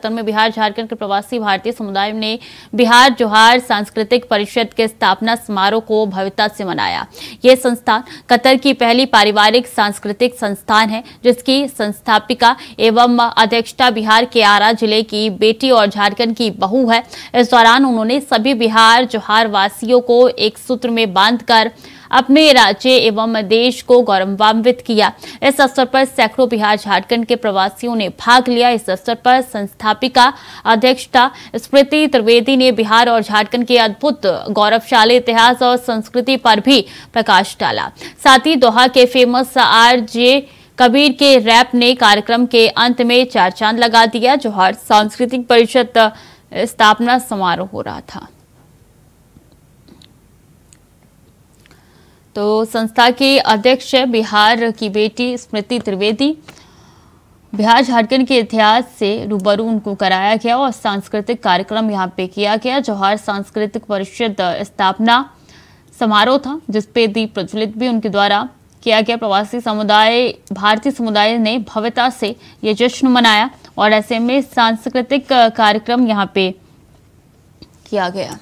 सत्तर में बिहार झारखंड के प्रवासी भारतीय समुदाय ने बिहार जोहार सांस्कृतिक परिषद के स्थापना समारोह को भव्यता से मनाया ये संस्थान कतर की पहली पारिवारिक सांस्कृतिक संस्थान है जिसकी संस्थापिका एवं अध्यक्षता बिहार के आरा जिले की बेटी और झारखंड की बहू है इस दौरान उन्होंने सभी बिहार जोहार वासियों को एक सूत्र में बांधकर अपने राज्य एवं देश को गौरवान्वित किया इस अवसर पर सैकड़ों बिहार झारखंड के प्रवासियों ने भाग लिया इस अवसर पर संस्था अध्यापिका अध्यक्षता स्मृति त्रिवेदी ने बिहार और झारखंड के अद्भुत गौरवशाली इतिहास और संस्कृति पर भी प्रकाश डाला साथ ही दोहा के फेमस आर जे कबीर के रैप ने कार्यक्रम के अंत में चार चांद लगा दिया जो हर सांस्कृतिक परिषद स्थापना समारोह हो रहा था तो संस्था के अध्यक्ष बिहार की बेटी स्मृति त्रिवेदी बिहार झारखंड के इतिहास से रूबरू उनको कराया गया और सांस्कृतिक कार्यक्रम यहाँ पे किया गया जौहार सांस्कृतिक परिषद स्थापना समारोह था जिसपे दीप प्रज्वलित भी उनके द्वारा किया गया प्रवासी समुदाय भारतीय समुदाय ने भव्यता से ये जश्न मनाया और ऐसे में सांस्कृतिक कार्यक्रम यहाँ पे किया गया